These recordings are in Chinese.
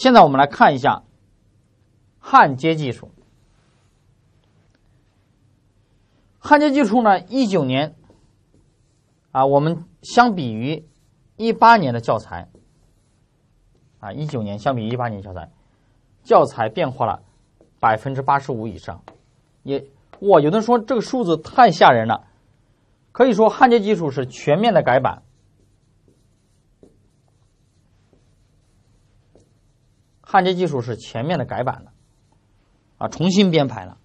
现在我们来看一下焊接技术。焊接技术呢，一九年啊，我们相比于一八年的教材啊，一九年相比一八年教材，教材变化了百分之八十五以上。也哇，有人说这个数字太吓人了，可以说焊接技术是全面的改版。焊接技术是全面的改版了，啊，重新编排了。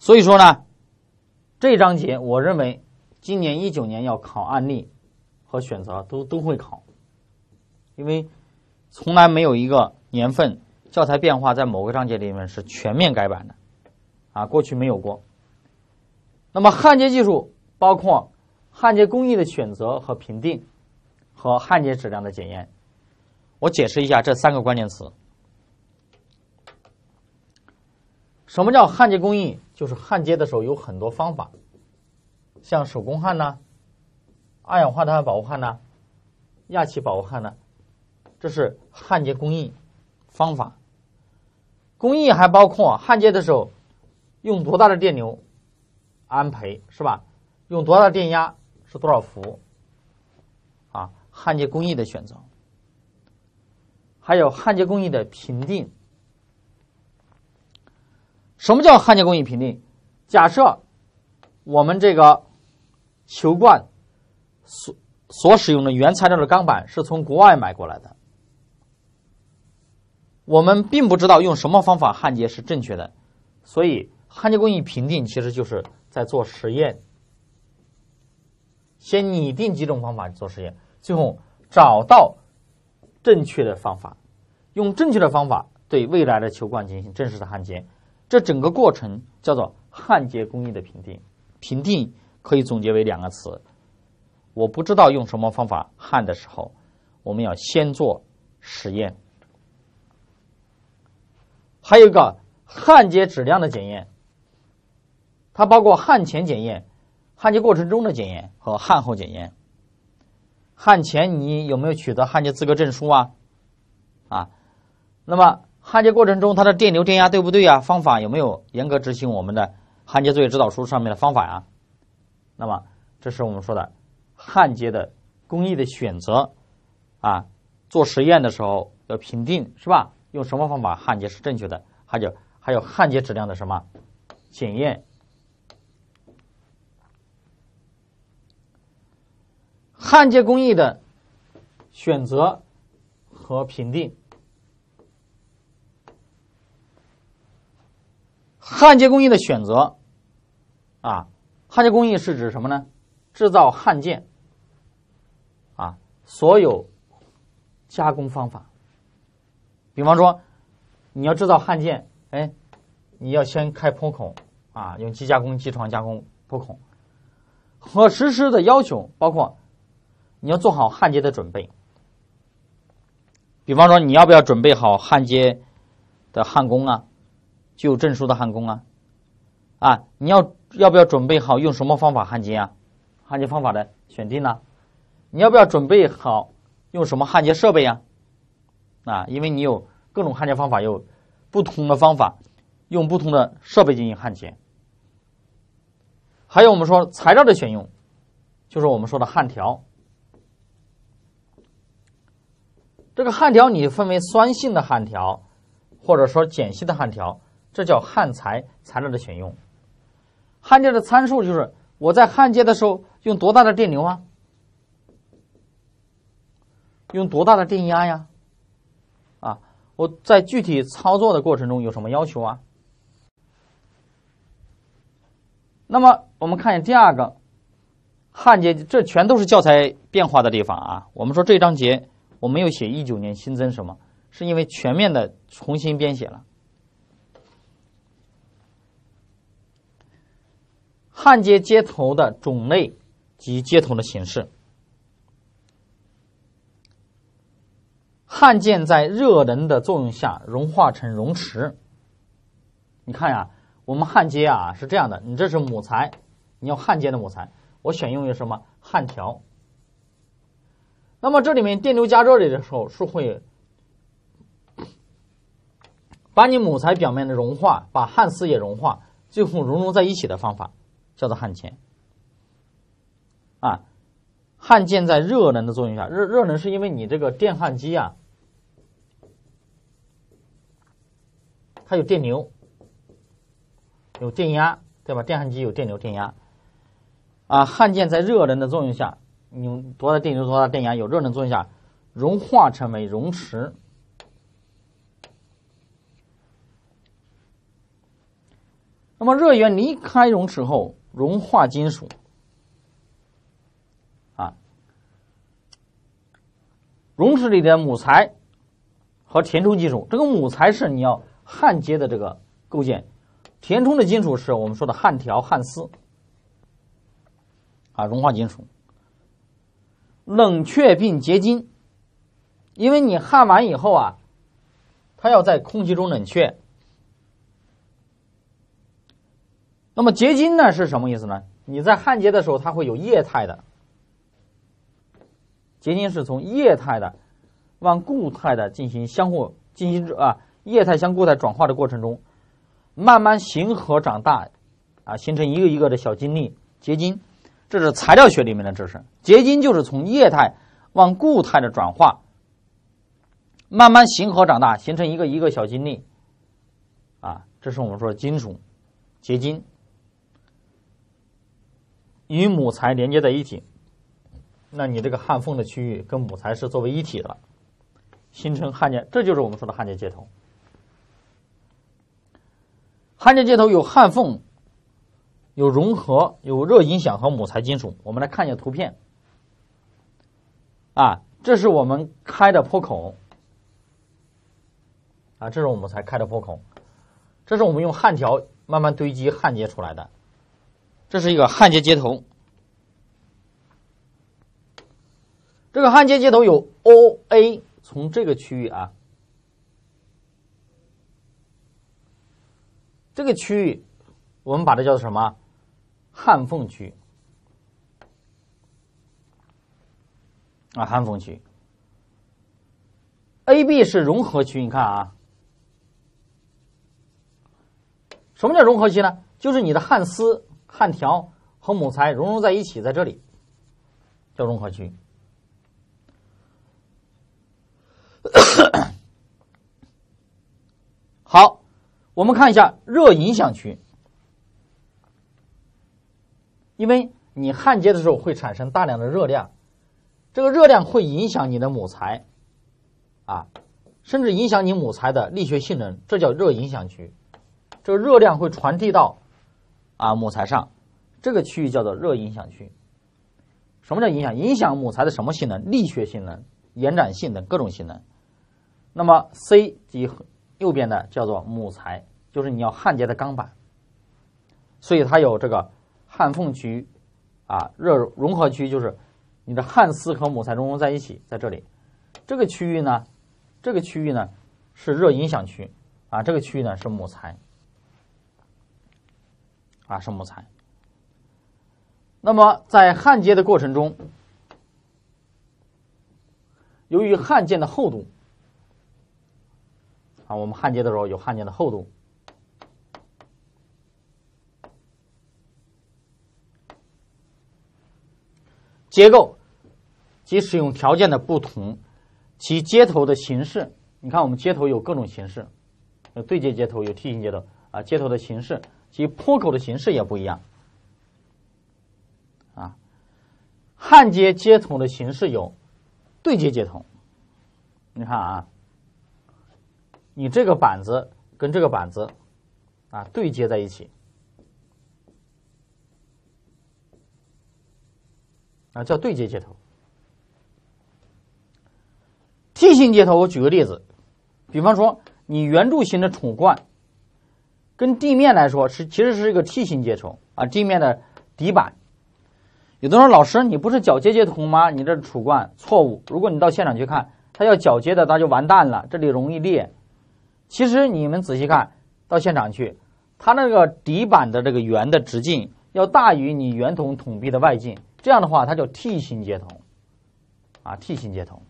所以说呢，这章节我认为今年一九年要考案例和选择都都会考，因为从来没有一个年份教材变化在某个章节里面是全面改版的，啊，过去没有过。那么焊接技术包括焊接工艺的选择和评定，和焊接质量的检验。我解释一下这三个关键词。什么叫焊接工艺？就是焊接的时候有很多方法，像手工焊呢，二氧化碳保护焊呢，氩气保护焊呢，这是焊接工艺方法。工艺还包括焊接的时候用多大的电流，安培是吧？用多大的电压是多少伏？啊，焊接工艺的选择。还有焊接工艺的评定。什么叫焊接工艺评定？假设我们这个球罐所所使用的原材料的钢板是从国外买过来的，我们并不知道用什么方法焊接是正确的，所以焊接工艺评定其实就是在做实验，先拟定几种方法做实验，最后找到正确的方法。用正确的方法对未来的球罐进行正式的焊接，这整个过程叫做焊接工艺的评定。评定可以总结为两个词：我不知道用什么方法焊的时候，我们要先做实验。还有一个焊接质量的检验，它包括焊前检验、焊接过程中的检验和焊后检验。焊前你有没有取得焊接资格证书啊？啊？那么焊接过程中，它的电流、电压对不对啊？方法有没有严格执行我们的焊接作业指导书上面的方法呀？那么，这是我们说的焊接的工艺的选择啊。做实验的时候要评定是吧？用什么方法焊接是正确的？还有还有焊接质量的什么检验？焊接工艺的选择和评定。焊接工艺的选择，啊，焊接工艺是指什么呢？制造焊件，啊，所有加工方法。比方说，你要制造焊件，哎，你要先开坡孔，啊，用机加工机床加工坡孔，和实施的要求包括，你要做好焊接的准备。比方说，你要不要准备好焊接的焊工啊？具有证书的焊工啊，啊，你要要不要准备好用什么方法焊接啊？焊接方法的选定呢？你要不要准备好用什么焊接设备呀？啊，因为你有各种焊接方法，有不同的方法，用不同的设备进行焊接。还有我们说材料的选用，就是我们说的焊条。这个焊条你分为酸性的焊条，或者说碱性的焊条。这叫焊材材料的选用，焊接的参数就是我在焊接的时候用多大的电流啊？用多大的电压呀？啊，我在具体操作的过程中有什么要求啊？那么我们看一下第二个焊接，这全都是教材变化的地方啊。我们说这一章节我没有写一九年新增什么，是因为全面的重新编写了。焊接接头的种类及接头的形式。焊件在热能的作用下融化成熔池。你看呀，我们焊接啊是这样的，你这是母材，你要焊接的母材，我选用于什么焊条？那么这里面电流加热里的时候是会把你母材表面的融化，把焊丝也融化，最后熔融在一起的方法。叫做焊钳。啊，焊件在热能的作用下，热热能是因为你这个电焊机啊，它有电流，有电压，对吧？电焊机有电流、电压，啊，焊件在热能的作用下，你多大电流、多大电压，有热能作用下，融化成为熔池。那么热源离开熔池后。熔化金属，啊，熔池里的母材和填充金属。这个母材是你要焊接的这个构件，填充的金属是我们说的焊条、焊丝。啊，融化金属，冷却并结晶。因为你焊完以后啊，它要在空气中冷却。那么结晶呢是什么意思呢？你在焊接的时候，它会有液态的结晶，是从液态的往固态的进行相互进行啊液态向固态转化的过程中，慢慢形核长大啊，形成一个一个的小晶粒结晶。这是材料学里面的知识，结晶就是从液态往固态的转化，慢慢形核长大，形成一个一个小晶粒啊。这是我们说金属结晶。与母材连接在一起，那你这个焊缝的区域跟母材是作为一体的，形成焊接，这就是我们说的焊接接头。焊接接头有焊缝，有融合，有热影响和母材金属。我们来看一下图片，啊，这是我们开的坡口，啊，这是我们才开的坡口，这是我们用焊条慢慢堆积焊接出来的。这是一个焊接接头，这个焊接接头有 O、A，从这个区域啊，这个区域我们把它叫做什么？焊缝区啊，焊缝区。A、B 是融合区，你看啊，什么叫融合区呢？就是你的焊丝。焊条和母材融入在一起，在这里叫融合区。好，我们看一下热影响区。因为你焊接的时候会产生大量的热量，这个热量会影响你的母材啊，甚至影响你母材的力学性能，这叫热影响区。这个热量会传递到。啊，母材上，这个区域叫做热影响区。什么叫影响？影响母材的什么性能？力学性能、延展性能、各种性能。那么 C 及右边的叫做母材，就是你要焊接的钢板。所以它有这个焊缝区啊，热融合区就是你的焊丝和母材融合在一起，在这里。这个区域呢，这个区域呢是热影响区，啊，这个区域呢是母材。啊，是木材。那么，在焊接的过程中，由于焊件的厚度啊，我们焊接的时候有焊件的厚度、结构及使用条件的不同，其接头的形式。你看，我们接头有各种形式，有对接接头有梯形接头啊，接头的形式。其坡口的形式也不一样，啊，焊接接头的形式有对接接头，你看啊，你这个板子跟这个板子啊对接在一起，啊叫对接接头。T 型接头，我举个例子，比方说你圆柱形的储罐。跟地面来说是其实是一个梯形接头啊，地面的底板。有的人说老师你不是角接接头吗？你这储罐错误。如果你到现场去看，它要角接的那就完蛋了，这里容易裂。其实你们仔细看到现场去，它那个底板的这个圆的直径要大于你圆筒筒壁的外径，这样的话它叫梯形接头，啊梯形接头。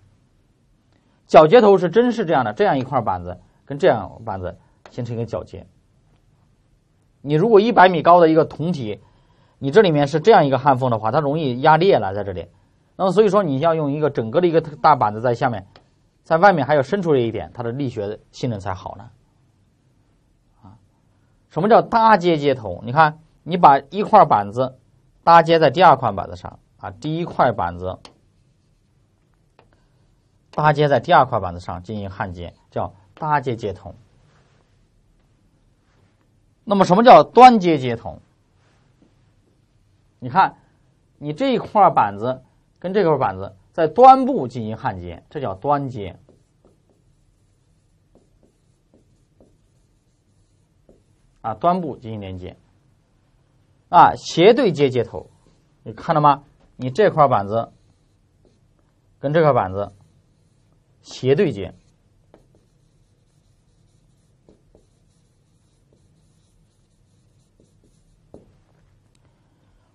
角接头是真是这样的，这样一块板子跟这样板子形成一个角接。你如果一百米高的一个筒体，你这里面是这样一个焊缝的话，它容易压裂了在这里。那么所以说你要用一个整个的一个大板子在下面，在外面还要伸出一点，它的力学性能才好呢。啊，什么叫搭接接头？你看，你把一块板子搭接在第二块板子上啊，第一块板子搭接在第二块板子上进行焊接，叫搭接接头。那么什么叫端接接头？你看，你这一块板子跟这块板子在端部进行焊接，这叫端接啊，端部进行连接啊，斜对接接头，你看到吗？你这块板子跟这块板子斜对接。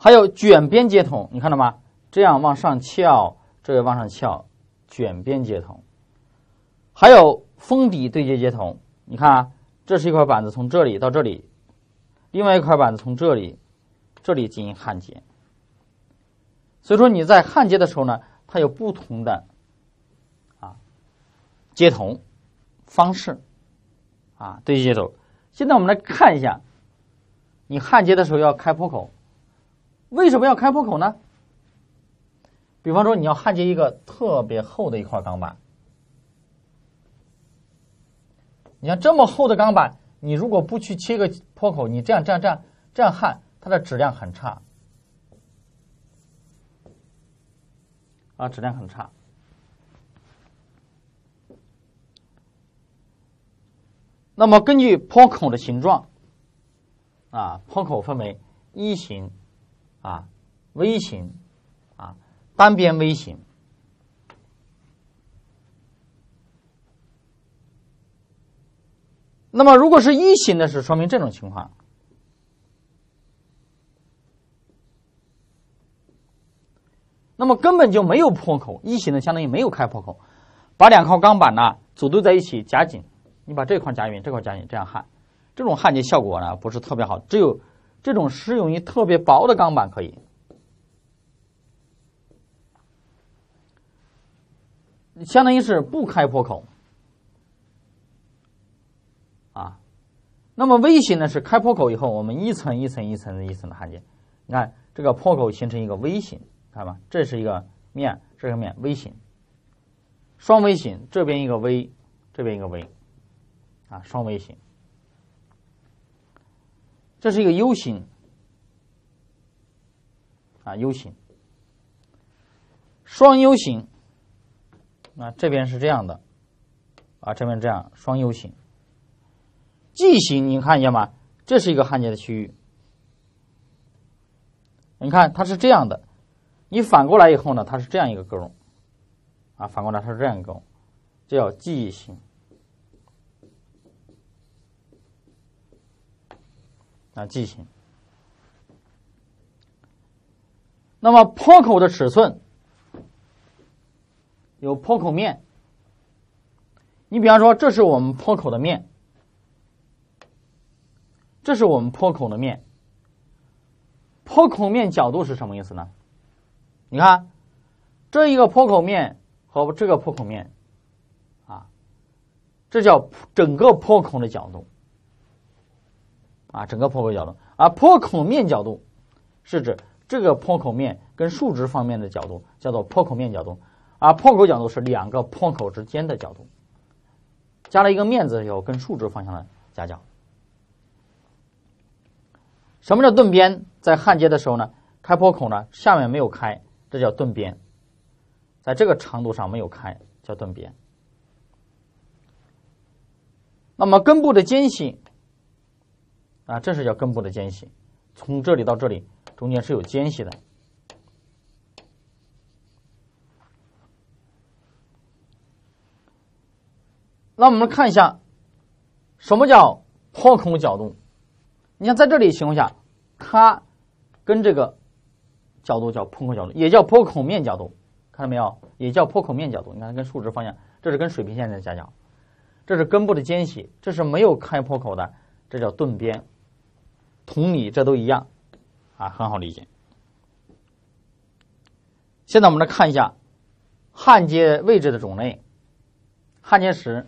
还有卷边接头，你看到吗？这样往上翘，这个往上翘，卷边接头。还有封底对接接头，你看，啊，这是一块板子从这里到这里，另外一块板子从这里这里进行焊接。所以说你在焊接的时候呢，它有不同的啊接头方式啊对接头。现在我们来看一下，你焊接的时候要开坡口。为什么要开坡口呢？比方说，你要焊接一个特别厚的一块钢板，你像这么厚的钢板，你如果不去切个坡口，你这样这样这样这样焊，它的质量很差，啊，质量很差。那么，根据坡口的形状，啊，坡口分为一型。啊，V 型啊，单边 V 型。那么，如果是一型的，是说明这种情况。那么根本就没有破口一型的相当于没有开破口，把两块钢板呢组对在一起夹紧。你把这块夹紧，这块夹紧，这样焊，这种焊接效果呢不是特别好，只有。这种适用于特别薄的钢板可以，相当于是不开坡口，啊，那么 V 型呢是开坡口以后，我们一层一层一层的一层的焊接。你看这个坡口形成一个 V 型，看吧，这是一个面，这个面 V 型，双 V 型，这边一个 V，这边一个 V，啊，双 V 型。这是一个 U 型啊，U 型，双 U 型那这边是这样的啊，这边这样，双 U 型，G 型，您看一下嘛，这是一个焊接的区域。你看它是这样的，你反过来以后呢，它是这样一个钩啊，反过来它是这样一个钩，叫 G 型。那进行。那么坡口的尺寸有坡口面。你比方说，这是我们坡口的面，这是我们坡口的面。坡口面角度是什么意思呢？你看，这一个坡口面和这个坡口面，啊，这叫整个坡口的角度。啊，整个坡口角度，啊，坡口面角度是指这个坡口面跟竖直方面的角度，叫做坡口面角度。啊，坡口角度是两个坡口之间的角度，加了一个面字以后，跟竖直方向的夹角。什么叫钝边？在焊接的时候呢，开坡口呢，下面没有开，这叫钝边，在这个长度上没有开，叫钝边。那么根部的间隙。啊，这是叫根部的间隙，从这里到这里中间是有间隙的。那我们看一下什么叫坡口角度？你像在这里情况下，它跟这个角度叫坡口角度，也叫坡口面角度，看到没有？也叫坡口面角度。你看跟竖直方向，这是跟水平线的夹角，这是根部的间隙，这是没有开坡口的，这叫钝边。同理，这都一样，啊，很好理解。现在我们来看一下焊接位置的种类。焊接时，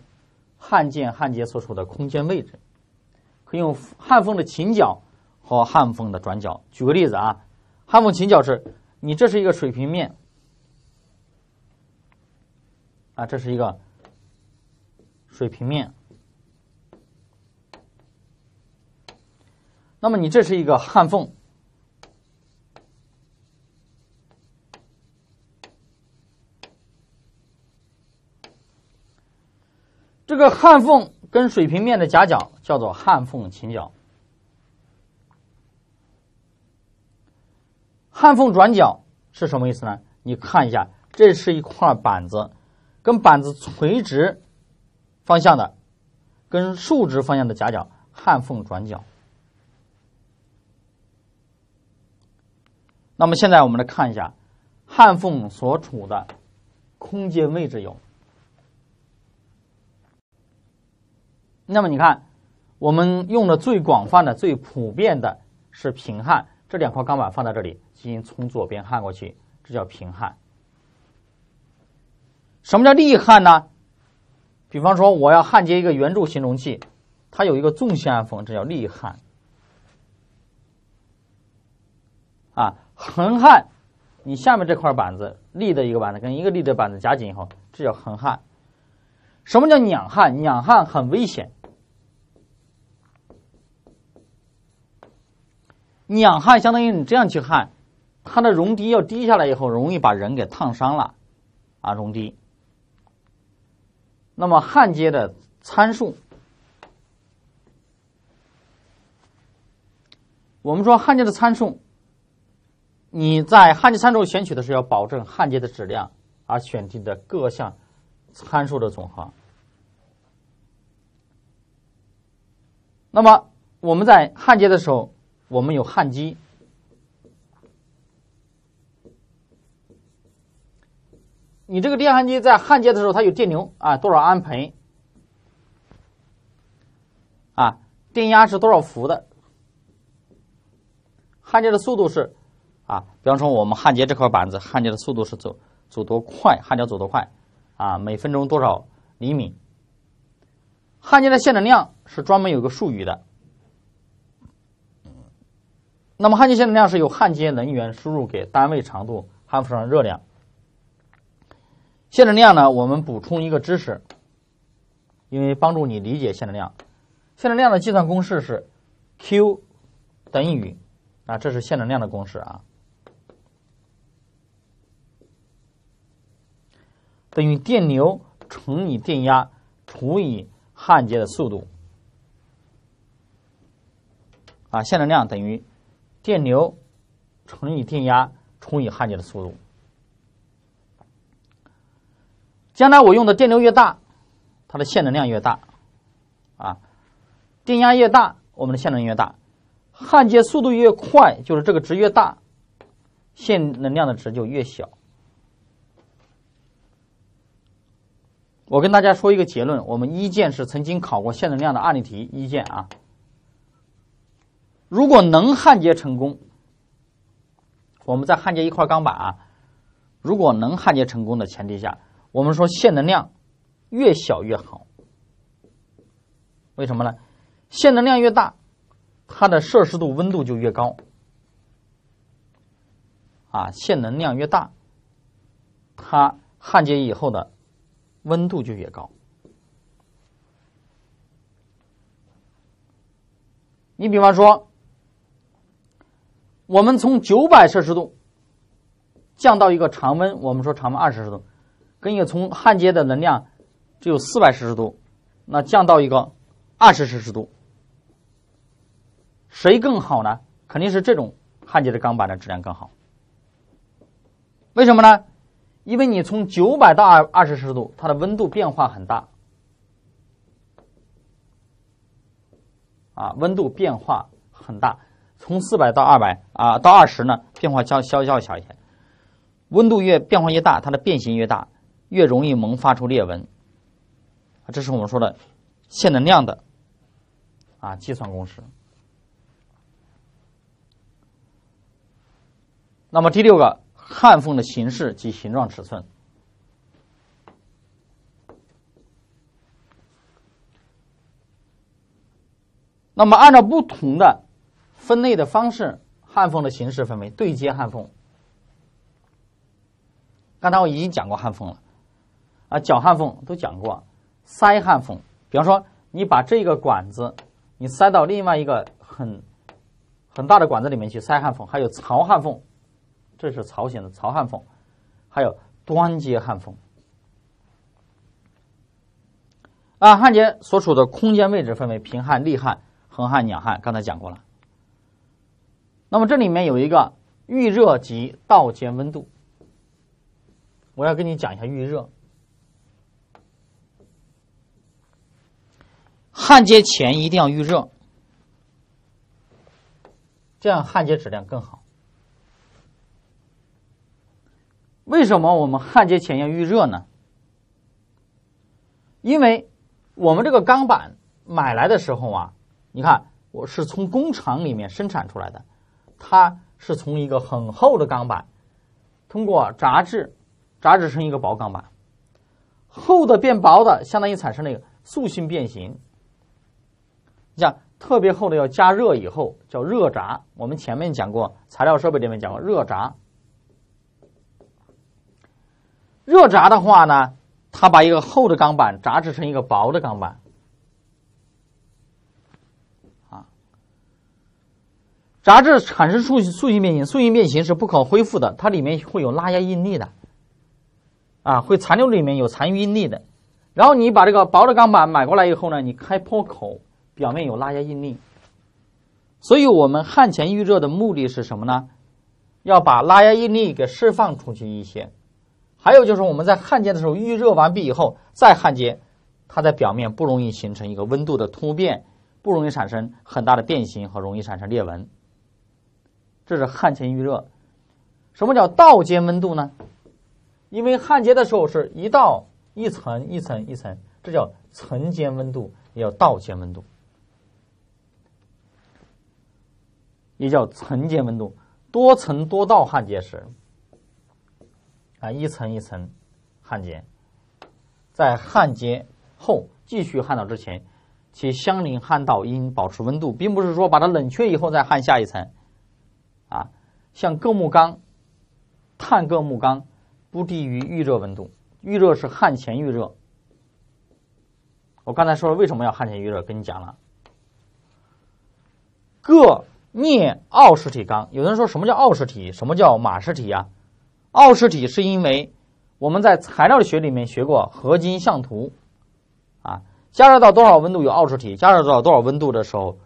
焊件焊接所处的空间位置，可以用焊缝的倾角和焊缝的转角。举个例子啊，焊缝倾角是你这是一个水平面，啊，这是一个水平面。那么，你这是一个焊缝，这个焊缝跟水平面的夹角叫做焊缝倾角。焊缝转角是什么意思呢？你看一下，这是一块板子，跟板子垂直方向的，跟竖直方向的夹角，焊缝转角。那么现在我们来看一下焊缝所处的空间位置有。那么你看，我们用的最广泛的、最普遍的是平焊，这两块钢板放在这里，进行从左边焊过去，这叫平焊。什么叫立焊呢？比方说我要焊接一个圆柱形容器，它有一个纵向焊缝，这叫立焊。啊。横焊，你下面这块板子立的一个板子跟一个立的板子夹紧以后，这叫横焊。什么叫两焊？两焊很危险。两焊相当于你这样去焊，它的熔滴要滴下来以后，容易把人给烫伤了啊，熔滴。那么焊接的参数，我们说焊接的参数。你在焊接参数选取的时候，要保证焊接的质量，而选定的各项参数的总和。那么我们在焊接的时候，我们有焊机。你这个电焊机在焊接的时候，它有电流啊，多少安培？啊，电压是多少伏的？焊接的速度是？啊，比方说我们焊接这块板子，焊接的速度是走走多快？焊条走多快？啊，每分钟多少厘米？焊接的线能量是专门有个术语的。那么焊接线能量是由焊接能源输入给单位长度焊缝上的热量。线能量呢，我们补充一个知识，因为帮助你理解线能量。线能量的计算公式是 Q 等于啊，这是线能量的公式啊。等于电流乘以电压除以焊接的速度，啊，线能量等于电流乘以电压除以焊接的速度。将来我用的电流越大，它的线能量越大，啊，电压越大，我们的线能越大，焊接速度越快，就是这个值越大，线能量的值就越小。我跟大家说一个结论，我们一建是曾经考过线能量的案例题，一建啊，如果能焊接成功，我们在焊接一块钢板啊，如果能焊接成功的前提下，我们说线能量越小越好，为什么呢？线能量越大，它的摄氏度温度就越高，啊，线能量越大，它焊接以后的。温度就越高。你比方说，我们从九百摄氏度降到一个常温，我们说常温二十摄氏度，跟一个从焊接的能量只有四百摄氏度，那降到一个二十摄氏度，谁更好呢？肯定是这种焊接的钢板的质量更好。为什么呢？因为你从九百到二二十摄氏度，它的温度变化很大，啊，温度变化很大。从四百到二百啊，到二十呢，变化较较较小一些。温度越变化越大，它的变形越大，越容易萌发出裂纹。这是我们说的线能量的啊计算公式。那么第六个。焊缝的形式及形状尺寸。那么，按照不同的分类的方式，焊缝的形式分为对接焊缝。刚才我已经讲过焊缝了，啊，角焊缝都讲过，塞焊缝，比方说你把这个管子，你塞到另外一个很很大的管子里面去，塞焊缝，还有槽焊缝。这是朝鲜的曹焊缝，还有端接焊缝。按焊接所处的空间位置分为平焊、立焊、横焊、仰焊，刚才讲过了。那么这里面有一个预热及道间温度，我要跟你讲一下预热。焊接前一定要预热，这样焊接质量更好。为什么我们焊接前要预热呢？因为我们这个钢板买来的时候啊，你看我是从工厂里面生产出来的，它是从一个很厚的钢板，通过轧制轧制成一个薄钢板，厚的变薄的，相当于产生了一个塑性变形。你像特别厚的要加热以后叫热轧，我们前面讲过材料设备里面讲过热轧。热轧的话呢，它把一个厚的钢板轧制成一个薄的钢板，啊，轧制产生塑塑性变形，塑性变形是不可恢复的，它里面会有拉压应力的，啊，会残留里面有残余应力的。然后你把这个薄的钢板买过来以后呢，你开破口，表面有拉压应力，所以我们焊前预热的目的是什么呢？要把拉压应力给释放出去一些。还有就是我们在焊接的时候，预热完毕以后再焊接，它在表面不容易形成一个温度的突变，不容易产生很大的变形和容易产生裂纹。这是焊前预热。什么叫倒间温度呢？因为焊接的时候是一道一层一层一层，这叫层间温度，也叫倒间温度，也叫层间温度。多层多道焊接时。啊，一层一层焊接，在焊接后继续焊到之前，其相邻焊道应保持温度，并不是说把它冷却以后再焊下一层。啊，像铬钼钢、碳铬钼钢不低于预热温度，预热是焊前预热。我刚才说了为什么要焊前预热，跟你讲了。铬镍奥氏体钢，有人说什么叫奥氏体，什么叫马氏体呀？奥氏体是因为我们在材料学里面学过合金相图，啊，加热到多少温度有奥氏体，加热到多少温度的时候，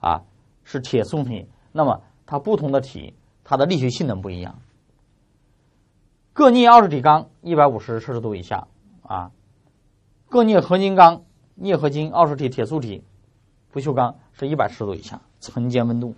啊，是铁素体。那么它不同的体，它的力学性能不一样。铬镍奥氏体钢一百五十摄氏度以下，啊，铬镍合金钢、镍合金奥氏体、铁素体、不锈钢是一百摄氏度以下，层间温度。